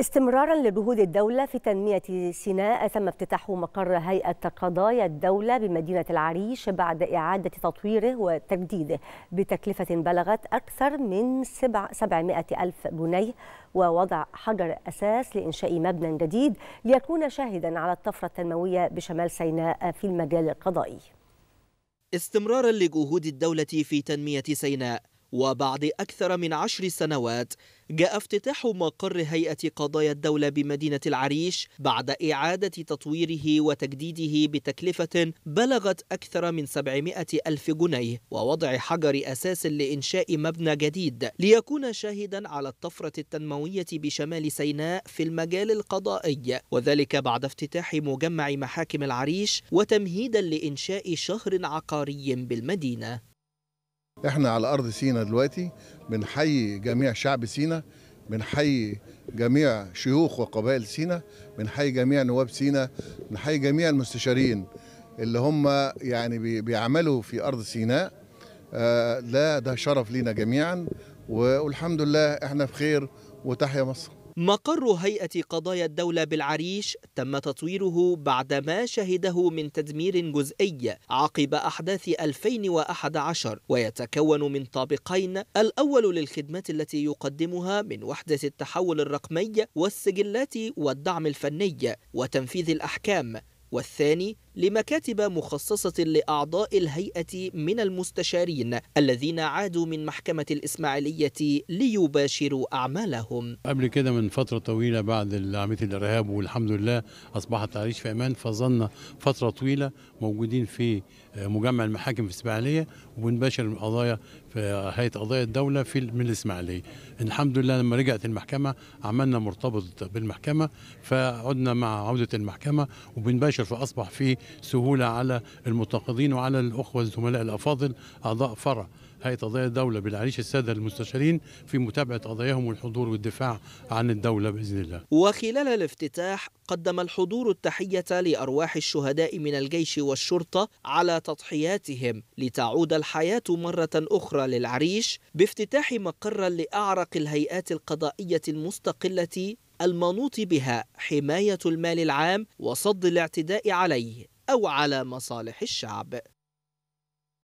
استمرارا لجهود الدولة في تنمية سيناء تم افتتاح مقر هيئة قضايا الدولة بمدينة العريش بعد إعادة تطويره وتجديده بتكلفة بلغت أكثر من 700 ألف جنيه ووضع حجر أساس لإنشاء مبنى جديد ليكون شاهدا على الطفرة التنموية بشمال سيناء في المجال القضائي استمرارا لجهود الدولة في تنمية سيناء وبعد أكثر من عشر سنوات جاء افتتاح مقر هيئة قضايا الدولة بمدينة العريش بعد إعادة تطويره وتجديده بتكلفة بلغت أكثر من 700 ألف جنيه ووضع حجر أساس لإنشاء مبنى جديد ليكون شاهدا على الطفرة التنموية بشمال سيناء في المجال القضائي وذلك بعد افتتاح مجمع محاكم العريش وتمهيدا لإنشاء شهر عقاري بالمدينة احنا على ارض سينا دلوقتي بنحيي جميع شعب سينا بنحيي جميع شيوخ وقبائل سينا بنحيي جميع نواب سينا بنحيي جميع المستشارين اللي هم يعني بيعملوا في ارض سيناء آه لا ده شرف لينا جميعا والحمد لله احنا بخير وتحيا مصر مقر هيئة قضايا الدولة بالعريش تم تطويره بعد ما شهده من تدمير جزئي عقب أحداث 2011 ويتكون من طابقين الأول للخدمات التي يقدمها من وحدة التحول الرقمي والسجلات والدعم الفني وتنفيذ الأحكام والثاني لمكاتب مخصصة لأعضاء الهيئة من المستشارين الذين عادوا من محكمة الإسماعيلية ليباشروا أعمالهم قبل كده من فترة طويلة بعد عملية الإرهاب والحمد لله أصبحت عريش في أمان فظلنا فترة طويلة موجودين في مجمع المحاكم في الإسماعيلية وبنباشر القضايا في هيئة قضايا الدولة في من الإسماعيلية الحمد لله لما رجعت المحكمة عملنا مرتبط بالمحكمة فعدنا مع عودة المحكمة وبنباشر فأصبح في سهولة على المتقاضين وعلى الأخوة الزملاء الأفاضل أعضاء فرع هيئة قضايا الدولة بالعريش السادة المستشارين في متابعة قضاياهم والحضور والدفاع عن الدولة بإذن الله وخلال الافتتاح قدم الحضور التحية لأرواح الشهداء من الجيش والشرطة على تضحياتهم لتعود الحياة مرة أخرى للعريش بافتتاح مقر لأعرق الهيئات القضائية المستقلة المنوط بها حماية المال العام وصد الاعتداء عليه أو على مصالح الشعب